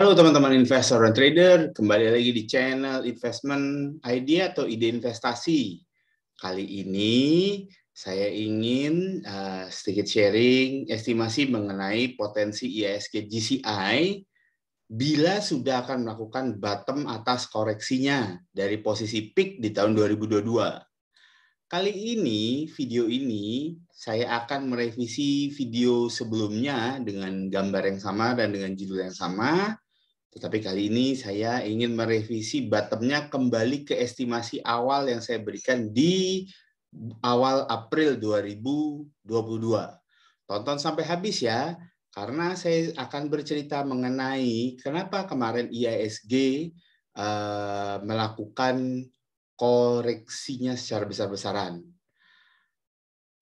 Halo teman-teman investor dan trader, kembali lagi di channel Investment Idea atau Ide Investasi. Kali ini saya ingin eh, sedikit sharing estimasi mengenai potensi ISG GCI bila sudah akan melakukan bottom atas koreksinya dari posisi peak di tahun 2022. Kali ini, video ini, saya akan merevisi video sebelumnya dengan gambar yang sama dan dengan judul yang sama. Tetapi kali ini saya ingin merevisi bottomnya kembali ke estimasi awal yang saya berikan di awal April 2022. Tonton sampai habis ya, karena saya akan bercerita mengenai kenapa kemarin IISG uh, eh, melakukan koreksinya secara besar-besaran.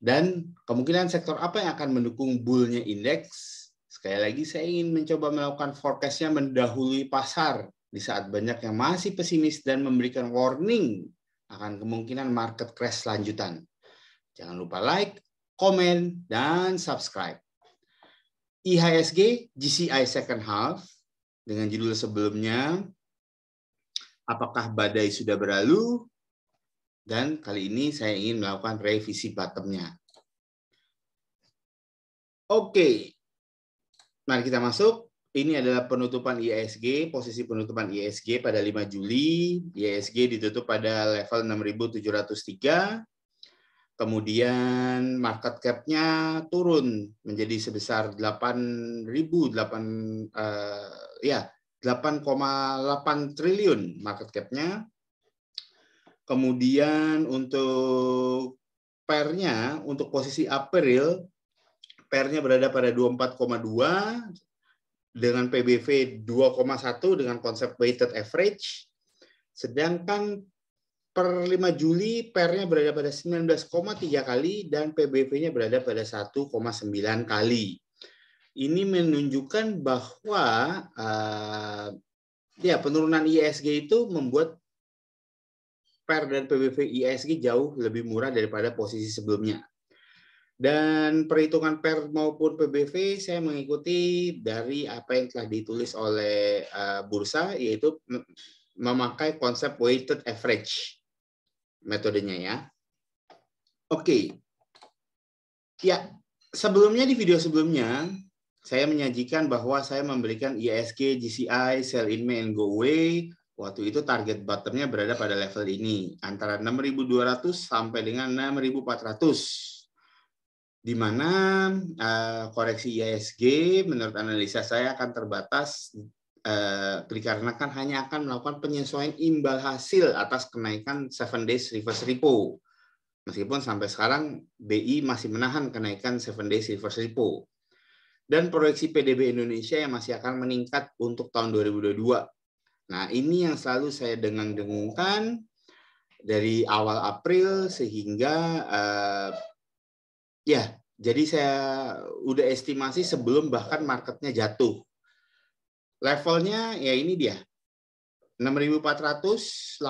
Dan kemungkinan sektor apa yang akan mendukung bullnya indeks Sekali lagi saya ingin mencoba melakukan forecastnya mendahului pasar di saat banyak yang masih pesimis dan memberikan warning akan kemungkinan market crash lanjutan. Jangan lupa like, komen, dan subscribe. IHSG GCI second half dengan judul sebelumnya Apakah badai sudah berlalu? Dan kali ini saya ingin melakukan revisi bottomnya. Oke, Mari kita masuk. Ini adalah penutupan ISG, posisi penutupan ISG pada 5 Juli. ISG ditutup pada level 6.703. Kemudian market cap-nya turun menjadi sebesar 8.008 uh, eh, ya 8,8 triliun market cap-nya. Kemudian untuk pernya untuk posisi April pernya berada pada 24,2 dengan PBV 2,1 dengan konsep weighted average. Sedangkan per 5 Juli pernya berada pada 19,3 kali dan PBV-nya berada pada 1,9 kali. Ini menunjukkan bahwa uh, ya penurunan ISG itu membuat per dan PBV ISG jauh lebih murah daripada posisi sebelumnya. Dan perhitungan per maupun PBV saya mengikuti dari apa yang telah ditulis oleh eh, bursa yaitu memakai konsep weighted average metodenya ya. Oke. Okay. Ya, sebelumnya di video sebelumnya saya menyajikan bahwa saya memberikan ISG, GCI, sell in May and go away. Waktu itu target bottomnya berada pada level ini, antara 6.200 sampai dengan 6.400 di mana uh, koreksi ISG menurut analisa saya akan terbatas uh, dikarenakan hanya akan melakukan penyesuaian imbal hasil atas kenaikan 7 days reverse repo. Meskipun sampai sekarang BI masih menahan kenaikan 7 days reverse repo. Dan proyeksi PDB Indonesia yang masih akan meningkat untuk tahun 2022. Nah, ini yang selalu saya dengang-dengungkan dari awal April sehingga uh, Ya, jadi saya udah estimasi sebelum bahkan marketnya jatuh. Levelnya ya ini dia. 6.489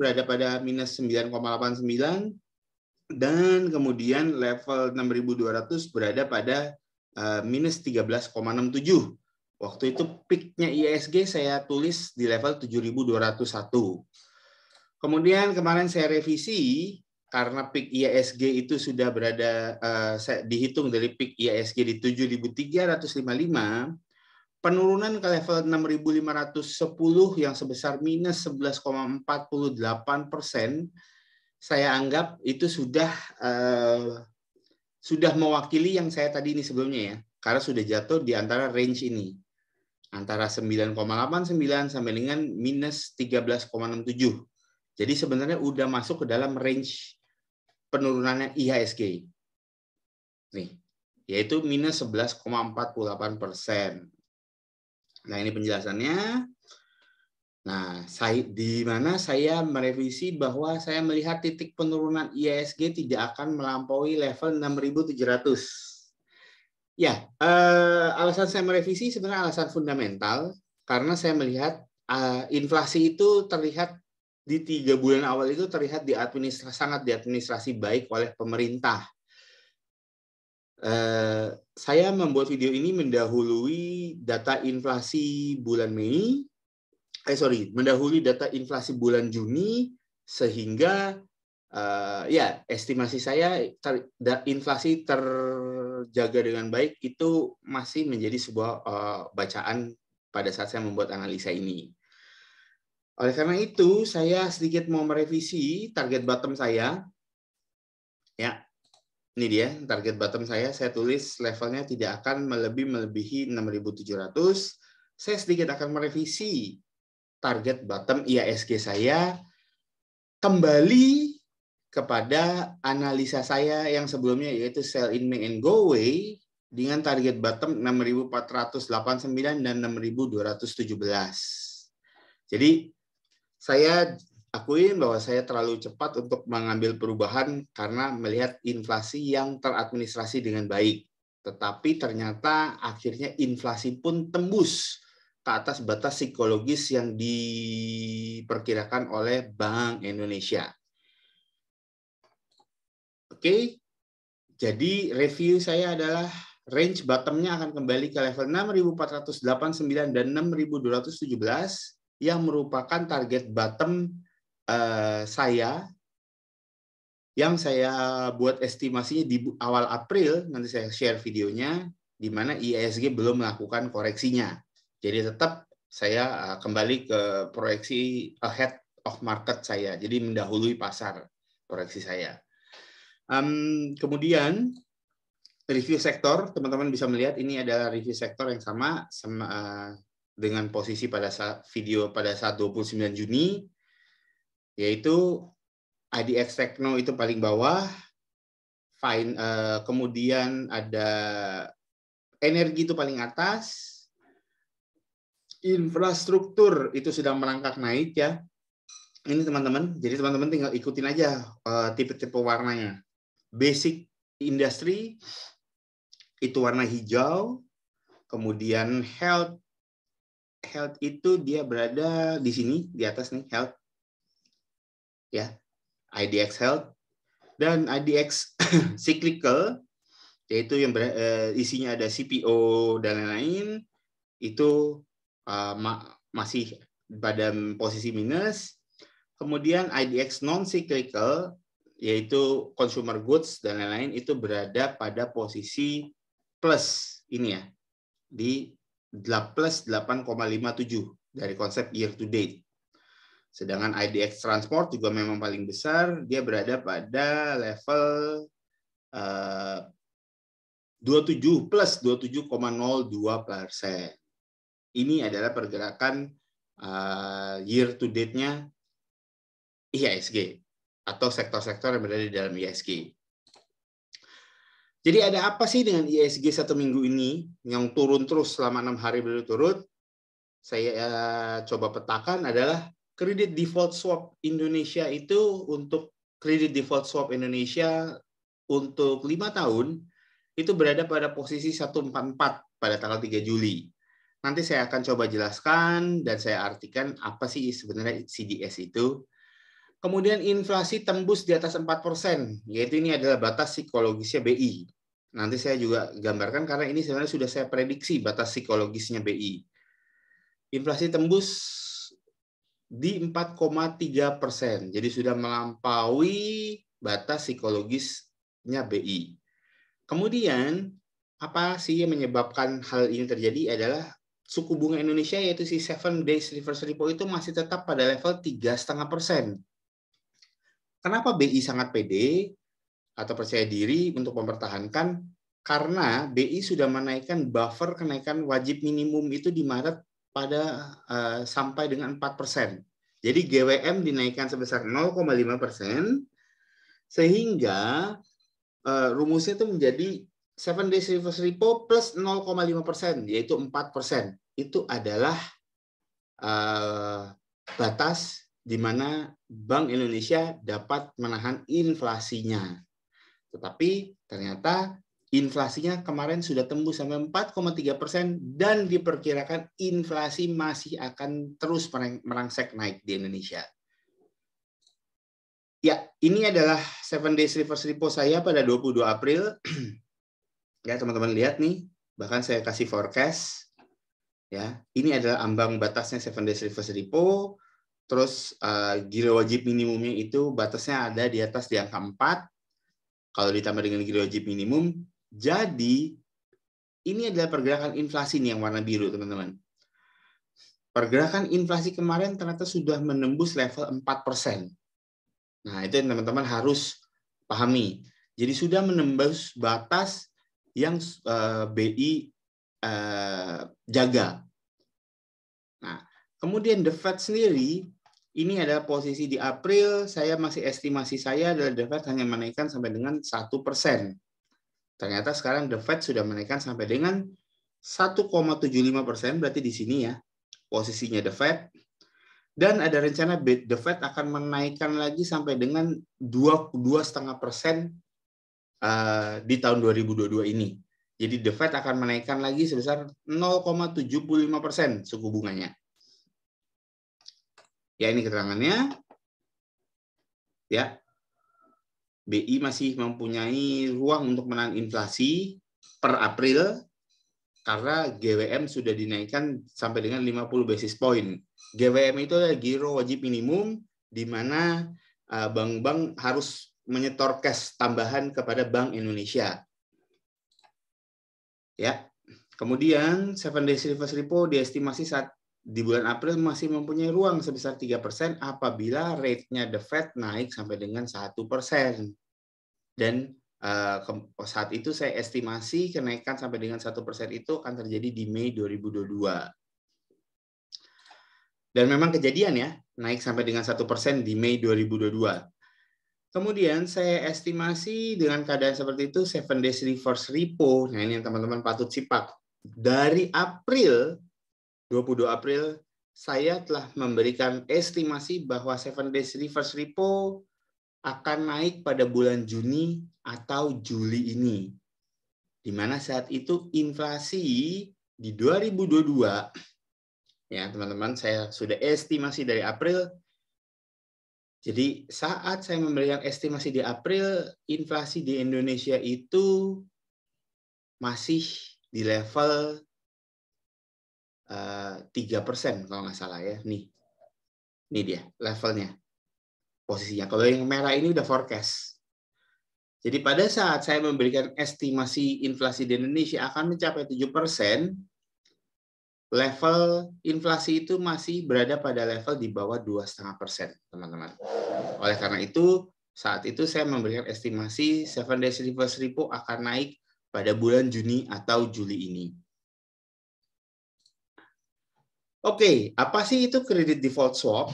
berada pada minus 9,89 dan kemudian level 6.200 berada pada uh, minus 13,67. Waktu itu peaknya ISG saya tulis di level 7.201. Kemudian kemarin saya revisi karena peak IASG itu sudah berada uh, dihitung dari peak IASG di 7.355, penurunan ke level 6.510 yang sebesar minus 11,48 persen, saya anggap itu sudah uh, sudah mewakili yang saya tadi ini sebelumnya ya, karena sudah jatuh di antara range ini antara 9,89 sampai dengan minus 13,67. Jadi sebenarnya udah masuk ke dalam range Penurunannya IHSG. Nih, yaitu minus 11,48 persen. Nah, ini penjelasannya. Nah, saya, di mana saya merevisi bahwa saya melihat titik penurunan IHSG tidak akan melampaui level 6.700. Ya, eh, alasan saya merevisi sebenarnya alasan fundamental karena saya melihat eh, inflasi itu terlihat di tiga bulan awal itu terlihat di administrasi sangat diadministrasi baik oleh pemerintah. Eh, saya membuat video ini mendahului data inflasi bulan Mei, eh sorry, mendahului data inflasi bulan Juni sehingga eh, ya estimasi saya ter, da, inflasi terjaga dengan baik itu masih menjadi sebuah eh, bacaan pada saat saya membuat analisa ini. Oleh karena itu, saya sedikit mau merevisi target bottom saya. Ya, ini dia target bottom saya. Saya tulis levelnya tidak akan melebih melebihi 6.700. Saya sedikit akan merevisi target bottom IASG saya kembali kepada analisa saya yang sebelumnya yaitu sell in May and go away dengan target bottom 6.489 dan 6.217. Jadi saya akuin bahwa saya terlalu cepat untuk mengambil perubahan karena melihat inflasi yang teradministrasi dengan baik. Tetapi ternyata akhirnya inflasi pun tembus ke atas batas psikologis yang diperkirakan oleh Bank Indonesia. Oke, jadi review saya adalah range bottomnya akan kembali ke level 6.489 dan 6.217 yang merupakan target bottom uh, saya yang saya buat estimasinya di awal April nanti saya share videonya di mana IISG belum melakukan koreksinya. Jadi tetap saya eh, kembali ke proyeksi ahead of market saya. Jadi mendahului pasar proyeksi saya. Um, kemudian review sektor, teman-teman bisa melihat ini adalah review sektor yang sama, sama uh, eh, dengan posisi pada saat video pada saat 29 Juni yaitu IDX Techno itu paling bawah fine uh, kemudian ada energi itu paling atas infrastruktur itu sedang merangkak naik ya ini teman-teman jadi teman-teman tinggal ikutin aja eh, tipe-tipe uh, warnanya basic industry itu warna hijau kemudian health health itu dia berada di sini di atas nih health ya IDX health dan IDX cyclical yaitu yang berada uh, eh, isinya ada CPO dan lain-lain itu uh, ma masih pada posisi minus kemudian IDX non cyclical yaitu consumer goods dan lain-lain itu berada pada posisi plus ini ya di plus 8,57 dari konsep year to date. Sedangkan IDX Transport juga memang paling besar, dia berada pada level eh, uh, 27 plus 27,02 persen. Ini adalah pergerakan eh, year to date-nya IHSG atau sektor-sektor yang berada di dalam IHSG. Jadi ada apa sih dengan ISG e satu minggu ini yang turun terus selama enam hari berturut-turut? Saya eh, coba petakan adalah kredit default swap Indonesia itu untuk kredit default swap Indonesia untuk lima tahun itu berada pada posisi 144 pada tanggal 3 Juli. Nanti saya akan coba jelaskan dan saya artikan apa sih sebenarnya CDS itu Kemudian inflasi tembus di atas 4%, yaitu ini adalah batas psikologisnya BI. Nanti saya juga gambarkan karena ini sebenarnya sudah saya prediksi batas psikologisnya BI. Inflasi tembus di 4,3 persen. Jadi sudah melampaui batas psikologisnya BI. Kemudian, apa sih yang menyebabkan hal ini terjadi adalah suku bunga Indonesia yaitu si 7 days reverse repo itu masih tetap pada level 3,5 persen. Kenapa BI sangat pede atau percaya diri untuk mempertahankan? Karena BI sudah menaikkan buffer kenaikan wajib minimum itu di Maret pada uh, sampai dengan 4 persen. Jadi GWM dinaikkan sebesar 0,5 persen, sehingga uh, rumusnya itu menjadi 7 days reverse repo plus 0,5 persen, yaitu 4 persen. Itu adalah uh, batas di mana Bank Indonesia dapat menahan inflasinya. Tetapi ternyata inflasinya kemarin sudah tembus sampai 4,3 persen dan diperkirakan inflasi masih akan terus merangsek naik di Indonesia. Ya, ini adalah seven days reverse repo saya pada 22 April. ya, teman-teman lihat nih, bahkan saya kasih forecast. Ya, ini adalah ambang batasnya seven days reverse repo Terus uh, eh, giro wajib minimumnya itu batasnya ada di atas di angka 4. Kalau ditambah dengan giro wajib minimum, jadi ini adalah pergerakan inflasi nih yang warna biru, teman-teman. Pergerakan inflasi kemarin ternyata sudah menembus level 4%. Nah, itu yang teman-teman harus pahami. Jadi sudah menembus batas yang uh, eh, BI uh, eh, jaga. Nah, Kemudian The Fed sendiri ini adalah posisi di April, saya masih estimasi saya adalah The Fed hanya menaikkan sampai dengan satu persen. Ternyata sekarang The Fed sudah menaikkan sampai dengan 1,75 persen, berarti di sini ya posisinya The Fed. Dan ada rencana The Fed akan menaikkan lagi sampai dengan dua setengah persen eh, di tahun 2022 ini. Jadi The Fed akan menaikkan lagi sebesar 0,75 persen suku bunganya. Ya ini keterangannya. Ya. BI masih mempunyai ruang untuk menahan inflasi per April karena GWM sudah dinaikkan sampai dengan 50 basis point. GWM itu adalah giro wajib minimum di mana e, bank-bank harus menyetor cash tambahan kepada Bank Indonesia. Ya. Kemudian 7 days reverse repo diestimasi saat di bulan April masih mempunyai ruang sebesar 3% apabila rate-nya The Fed naik sampai dengan 1%. Dan eh, saat itu saya estimasi kenaikan sampai dengan 1% itu akan terjadi di Mei 2022. Dan memang kejadian ya, naik sampai dengan 1% di Mei 2022. Kemudian saya estimasi dengan keadaan seperti itu 7 days reverse repo. Nah ini yang teman-teman patut simak. Dari April 22 April, saya telah memberikan estimasi bahwa 7 Days Reverse Repo akan naik pada bulan Juni atau Juli ini. Di mana saat itu inflasi di 2022 ya teman-teman saya sudah estimasi dari April. Jadi saat saya memberikan estimasi di April, inflasi di Indonesia itu masih di level Eh, tiga persen kalau nggak salah ya. Nih, ini dia levelnya, posisinya. Kalau yang merah ini udah forecast. Jadi pada saat saya memberikan estimasi inflasi di Indonesia akan mencapai tujuh persen, level inflasi itu masih berada pada level di bawah dua 2,5 persen, teman-teman. Oleh karena itu, saat itu saya memberikan estimasi Seven days reverse repo akan naik pada bulan Juni atau Juli ini. Oke, okay, apa sih itu kredit default swap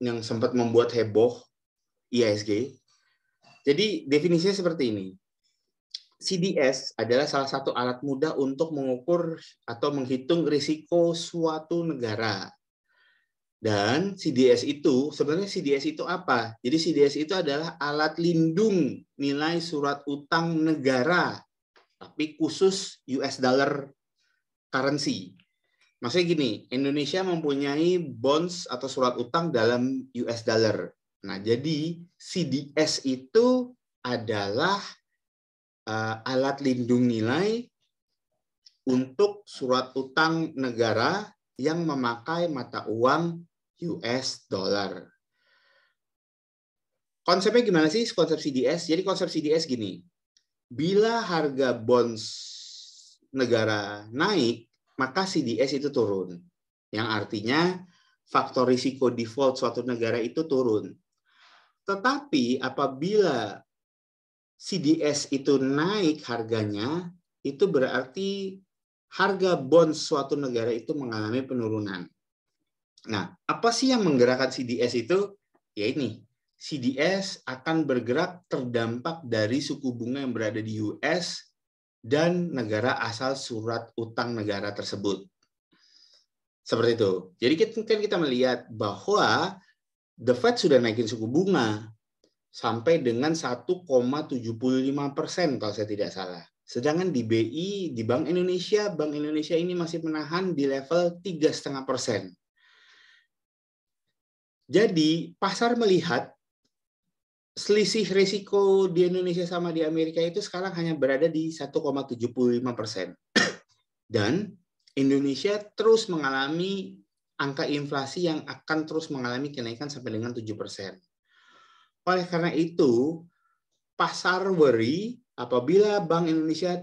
yang sempat membuat heboh ISG? Jadi definisinya seperti ini. CDS adalah salah satu alat mudah untuk mengukur atau menghitung risiko suatu negara. Dan CDS itu, sebenarnya CDS itu apa? Jadi CDS itu adalah alat lindung nilai surat utang negara, tapi khusus US dollar currency Maksudnya gini, Indonesia mempunyai bonds atau surat utang dalam US dollar. Nah, jadi CDS itu adalah uh, alat lindung nilai untuk surat utang negara yang memakai mata uang US dollar. Konsepnya gimana sih konsep CDS? Jadi konsep CDS gini. Bila harga bonds negara naik, maka CDS itu turun. Yang artinya faktor risiko default suatu negara itu turun. Tetapi apabila CDS itu naik harganya, itu berarti harga bond suatu negara itu mengalami penurunan. Nah, apa sih yang menggerakkan CDS itu? Ya ini, CDS akan bergerak terdampak dari suku bunga yang berada di US dan negara asal surat utang negara tersebut. Seperti itu. Jadi kan kita melihat bahwa The Fed sudah naikin suku bunga sampai dengan 1,75 persen kalau saya tidak salah. Sedangkan di BI, di Bank Indonesia, Bank Indonesia ini masih menahan di level 3,5 persen. Jadi pasar melihat selisih risiko di Indonesia sama di Amerika itu sekarang hanya berada di 1,75 persen. Dan Indonesia terus mengalami angka inflasi yang akan terus mengalami kenaikan sampai dengan 7 persen. Oleh karena itu, pasar worry apabila Bank Indonesia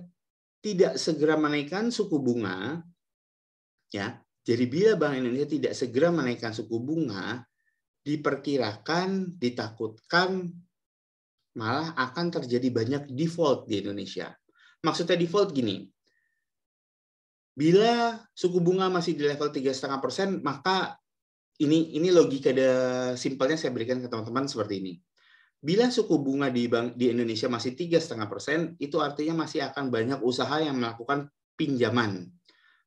tidak segera menaikkan suku bunga, ya, jadi bila Bank Indonesia tidak segera menaikkan suku bunga, diperkirakan, ditakutkan malah akan terjadi banyak default di Indonesia. Maksudnya default gini, bila suku bunga masih di level 3,5%, maka ini ini logika ada simpelnya saya berikan ke teman-teman seperti ini. Bila suku bunga di bank di Indonesia masih 3,5%, itu artinya masih akan banyak usaha yang melakukan pinjaman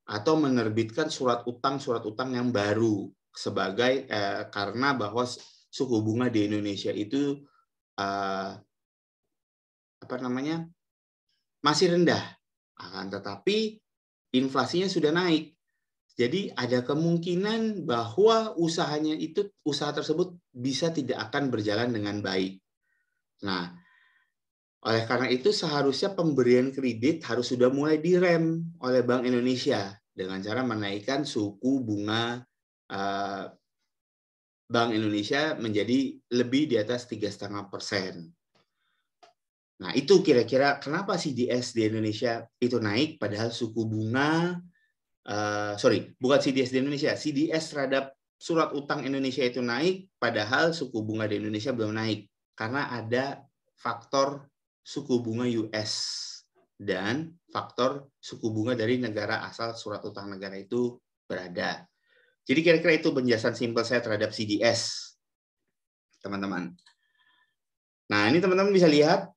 atau menerbitkan surat utang-surat utang yang baru sebagai eh, karena bahwa suku bunga di Indonesia itu eh, apa namanya masih rendah akan tetapi inflasinya sudah naik jadi ada kemungkinan bahwa usahanya itu usaha tersebut bisa tidak akan berjalan dengan baik nah oleh karena itu seharusnya pemberian kredit harus sudah mulai direm oleh Bank Indonesia dengan cara menaikkan suku bunga Eh, Bank Indonesia menjadi lebih di atas tiga setengah persen. Nah itu kira-kira kenapa CDS di Indonesia itu naik padahal suku bunga uh, sorry bukan CDS di Indonesia CDS terhadap surat utang Indonesia itu naik padahal suku bunga di Indonesia belum naik karena ada faktor suku bunga US dan faktor suku bunga dari negara asal surat utang negara itu berada. Jadi kira-kira itu penjelasan simpel saya terhadap CDS, teman-teman. Nah, ini teman-teman bisa lihat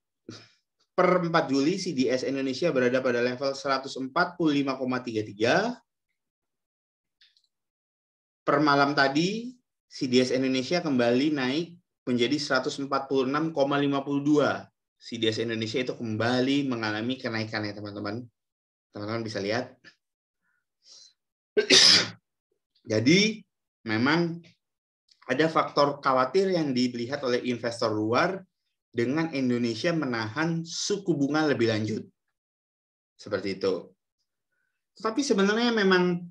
per 4 Juli CDS Indonesia berada pada level 145,33. Per malam tadi CDS Indonesia kembali naik menjadi 146,52. CDS Indonesia itu kembali mengalami kenaikan ya, teman-teman. Teman-teman bisa lihat. Jadi memang ada faktor khawatir yang dilihat oleh investor luar dengan Indonesia menahan suku bunga lebih lanjut. Seperti itu. Tapi sebenarnya memang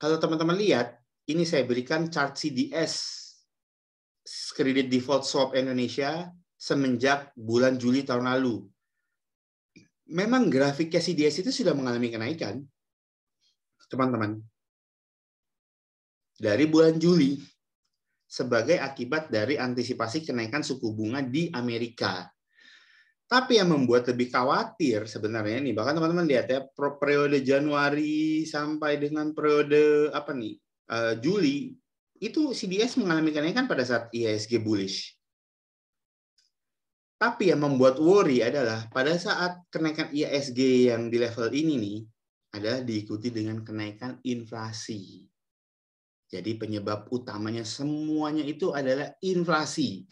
kalau teman-teman lihat, ini saya berikan chart CDS kredit default swap Indonesia semenjak bulan Juli tahun lalu. Memang grafiknya CDS itu sudah mengalami kenaikan, teman-teman. Dari bulan Juli sebagai akibat dari antisipasi kenaikan suku bunga di Amerika. Tapi yang membuat lebih khawatir sebenarnya nih, bahkan teman-teman lihat ya, periode Januari sampai dengan periode apa nih, uh, Juli, itu CDS mengalami kenaikan pada saat IHSG bullish. Tapi yang membuat worry adalah pada saat kenaikan IHSG yang di level ini nih, adalah diikuti dengan kenaikan inflasi. Jadi penyebab utamanya semuanya itu adalah inflasi.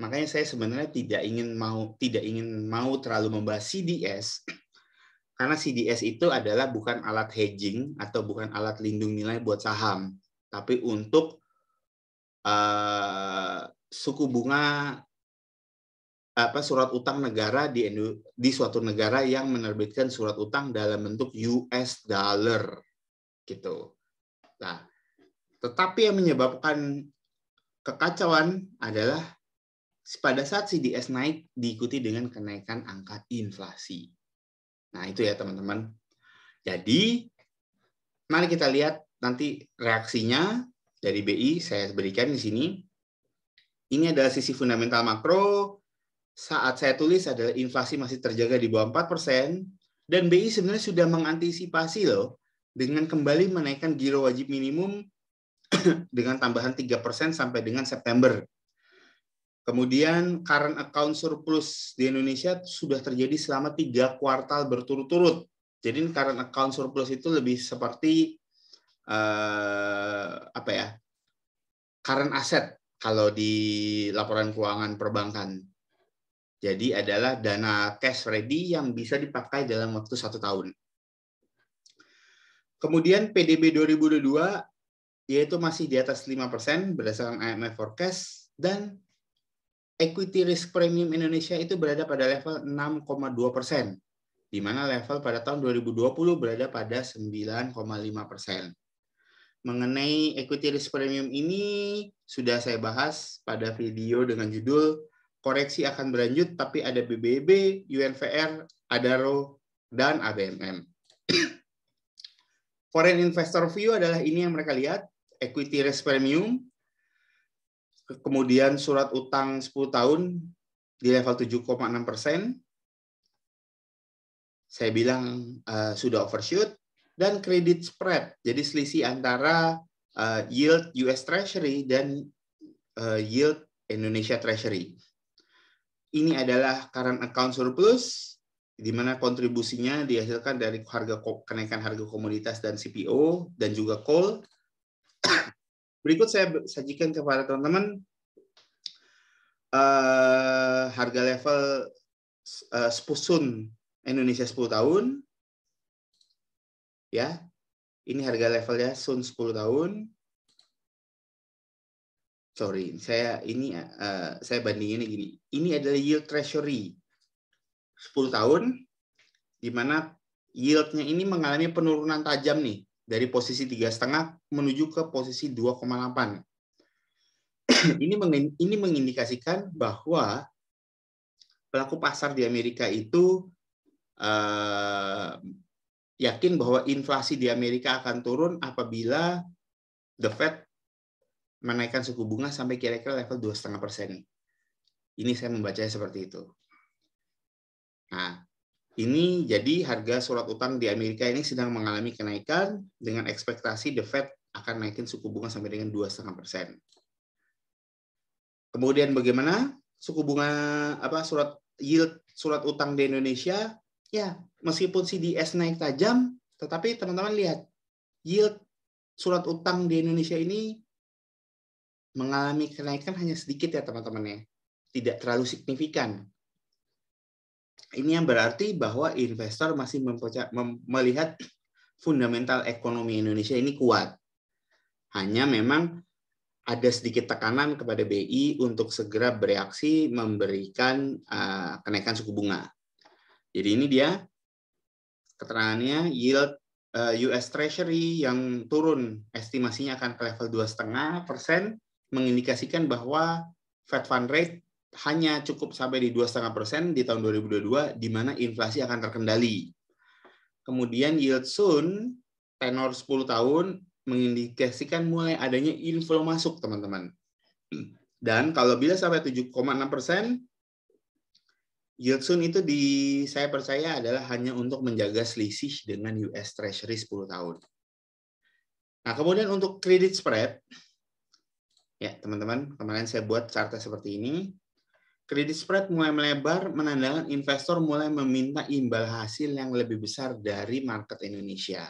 Makanya saya sebenarnya tidak ingin mau tidak ingin mau terlalu membahas CDS karena CDS itu adalah bukan alat hedging atau bukan alat lindung nilai buat saham, tapi untuk uh, suku bunga apa surat utang negara di di suatu negara yang menerbitkan surat utang dalam bentuk US dollar gitu. Nah, tetapi yang menyebabkan kekacauan adalah pada saat CDS naik diikuti dengan kenaikan angka inflasi. Nah, itu ya teman-teman. Jadi mari kita lihat nanti reaksinya dari BI saya berikan di sini. Ini adalah sisi fundamental makro, saat saya tulis adalah inflasi masih terjaga di bawah 4 persen, dan BI sebenarnya sudah mengantisipasi loh dengan kembali menaikkan giro wajib minimum dengan tambahan 3% sampai dengan September. Kemudian current account surplus di Indonesia sudah terjadi selama tiga kuartal berturut-turut. Jadi current account surplus itu lebih seperti eh, apa ya? Current asset kalau di laporan keuangan perbankan. Jadi adalah dana cash ready yang bisa dipakai dalam waktu satu tahun. Kemudian PDB 2022 yaitu masih di atas 5% berdasarkan IMF forecast dan equity risk premium Indonesia itu berada pada level 6,2% di mana level pada tahun 2020 berada pada 9,5%. Mengenai equity risk premium ini sudah saya bahas pada video dengan judul koreksi akan berlanjut, tapi ada BBB, UNVR, ADARO, dan ABMM. Foreign Investor View adalah ini yang mereka lihat, equity risk premium, kemudian surat utang 10 tahun di level 7,6 persen, saya bilang uh, sudah overshoot, dan credit spread, jadi selisih antara uh, yield US Treasury dan uh, yield Indonesia Treasury ini adalah current account surplus di mana kontribusinya dihasilkan dari harga kenaikan harga komoditas dan CPO dan juga coal. Berikut saya sajikan kepada teman-teman uh, harga level uh, spusun Indonesia 10 tahun. Ya. Ini harga levelnya sun 10 tahun sorry, saya ini uh, saya ini gini. Ini adalah yield treasury 10 tahun di mana yieldnya ini mengalami penurunan tajam nih dari posisi tiga setengah menuju ke posisi 2,8. ini ini mengindikasikan bahwa pelaku pasar di Amerika itu eh, yakin bahwa inflasi di Amerika akan turun apabila the Fed menaikkan suku bunga sampai kira-kira level 2,5 persen. Ini saya membacanya seperti itu. Nah, ini jadi harga surat utang di Amerika ini sedang mengalami kenaikan dengan ekspektasi The Fed akan naikin suku bunga sampai dengan 2,5 persen. Kemudian bagaimana suku bunga apa surat yield surat utang di Indonesia? Ya, meskipun CDS naik tajam, tetapi teman-teman lihat yield surat utang di Indonesia ini mengalami kenaikan hanya sedikit ya teman-teman ya. Tidak terlalu signifikan. Ini yang berarti bahwa investor masih melihat fundamental ekonomi Indonesia ini kuat. Hanya memang ada sedikit tekanan kepada BI untuk segera bereaksi memberikan uh, kenaikan suku bunga. Jadi ini dia keterangannya yield eh, US Treasury yang turun estimasinya akan ke level 2,5 persen mengindikasikan bahwa Fed Fund Rate hanya cukup sampai di 2,5 persen di tahun 2022, di mana inflasi akan terkendali. Kemudian yield soon, tenor 10 tahun, mengindikasikan mulai adanya inflow masuk, teman-teman. Dan kalau bila sampai 7,6 persen, yield soon itu di saya percaya adalah hanya untuk menjaga selisih dengan US Treasury 10 tahun. Nah, kemudian untuk credit spread, Ya, teman-teman, kemarin saya buat carta seperti ini. Kredit spread mulai melebar menandakan investor mulai meminta imbal hasil yang lebih besar dari market Indonesia.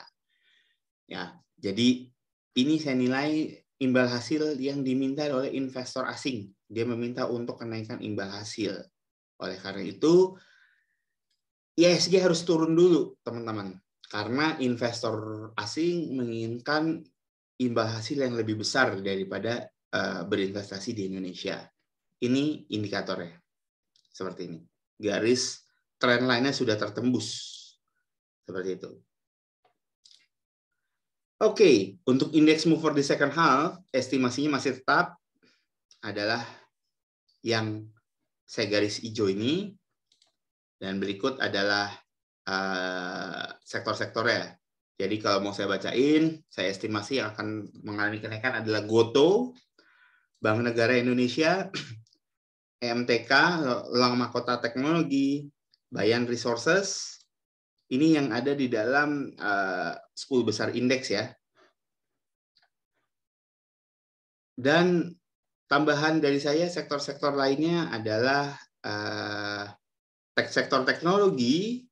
Ya, jadi ini saya nilai imbal hasil yang diminta oleh investor asing. Dia meminta untuk kenaikan imbal hasil. Oleh karena itu, ISG harus turun dulu, teman-teman. Karena investor asing menginginkan imbal hasil yang lebih besar daripada Eh, berinvestasi di Indonesia. Ini indikatornya. Seperti ini. Garis trend lainnya sudah tertembus. Seperti itu. Oke, okay, untuk indeks mover di second half, estimasinya masih tetap adalah yang saya garis hijau ini. Dan berikut adalah uh, eh, sektor-sektornya. Jadi kalau mau saya bacain, saya estimasi yang akan mengalami kenaikan adalah Goto, Bank Negara Indonesia, e MTK, Elang Mahkota Teknologi, Bayan Resources, ini yang ada di dalam uh, eh, 10 besar indeks ya. Dan tambahan dari saya sektor-sektor lainnya adalah uh, sektor teknologi,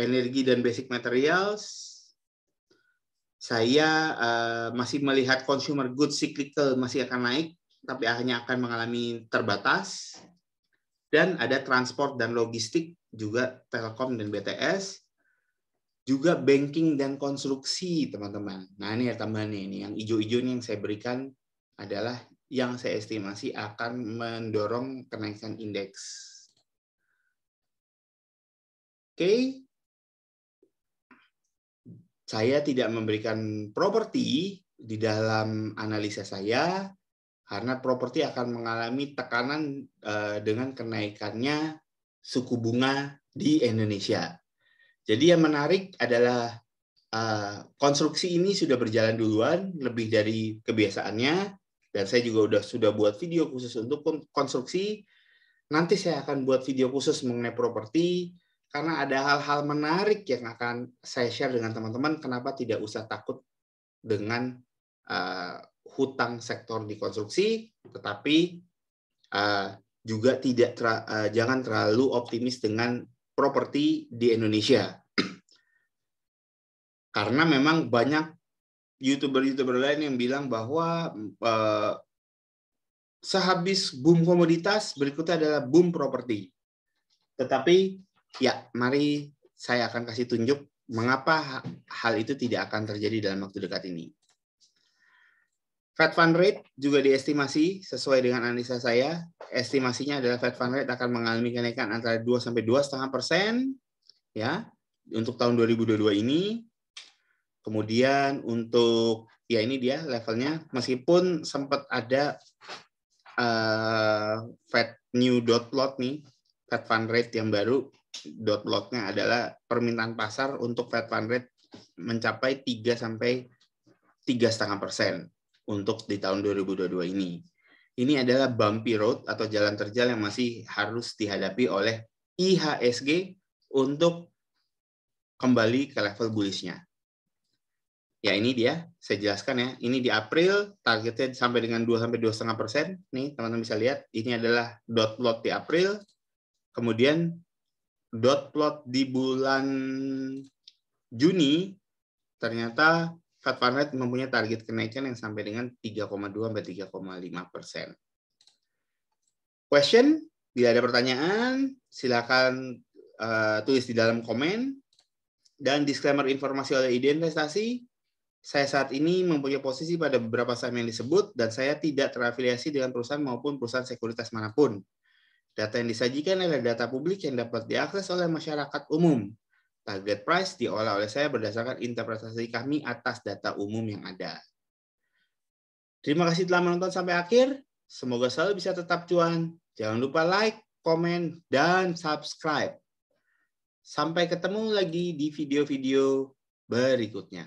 energi dan basic materials, saya uh, masih melihat consumer goods cyclical masih akan naik, tapi hanya akan mengalami terbatas. Dan ada transport dan logistik juga Telkom dan BTS, juga banking dan konstruksi teman-teman. Nah ini ya teman ini yang hijau-hijau yang saya berikan adalah yang saya estimasi akan mendorong kenaikan indeks. Oke, okay saya tidak memberikan properti di dalam analisa saya karena properti akan mengalami tekanan eh, dengan kenaikannya suku bunga di Indonesia. Jadi yang menarik adalah eh, konstruksi ini sudah berjalan duluan lebih dari kebiasaannya dan saya juga sudah sudah buat video khusus untuk konstruksi. Nanti saya akan buat video khusus mengenai properti karena ada hal-hal menarik yang akan saya share dengan teman-teman kenapa tidak usah takut dengan uh, hutang sektor di konstruksi tetapi uh, juga tidak ter, uh, jangan terlalu optimis dengan properti di Indonesia karena memang banyak youtuber-youtuber lain yang bilang bahwa uh, sehabis boom komoditas berikutnya adalah boom properti tetapi Ya, mari saya akan kasih tunjuk mengapa hal itu tidak akan terjadi dalam waktu dekat ini. Fed Fund Rate juga diestimasi sesuai dengan analisa saya. Estimasinya adalah Fed Fund Rate akan mengalami kenaikan antara 2 sampai 2,5 persen ya untuk tahun 2022 ini. Kemudian untuk ya ini dia levelnya meskipun sempat ada uh, Fed New Dot Plot nih Fed Fund Rate yang baru dot plotnya adalah permintaan pasar untuk Fed Fund Rate mencapai 3 sampai tiga setengah persen untuk di tahun 2022 ini. Ini adalah bumpy road atau jalan terjal yang masih harus dihadapi oleh IHSG untuk kembali ke level bullishnya. Ya ini dia, saya jelaskan ya. Ini di April, targetnya sampai dengan 2 sampai 2,5 persen. Nih teman-teman bisa lihat, ini adalah dot plot di April. Kemudian dot plot di bulan Juni ternyata Fed Fund Rate mempunyai target kenaikan yang sampai dengan 3,2 sampai 3,5 persen. Question, bila ada pertanyaan, silakan uh, tulis di dalam komen. Dan disclaimer informasi oleh ide saya saat ini mempunyai posisi pada beberapa saham yang disebut dan saya tidak terafiliasi dengan perusahaan maupun perusahaan sekuritas manapun. Data yang disajikan adalah data publik yang dapat diakses oleh masyarakat umum. Target price diolah oleh saya berdasarkan interpretasi kami atas data umum yang ada. Terima kasih telah menonton sampai akhir. Semoga selalu bisa tetap cuan. Jangan lupa like, komen, dan subscribe. Sampai ketemu lagi di video-video berikutnya.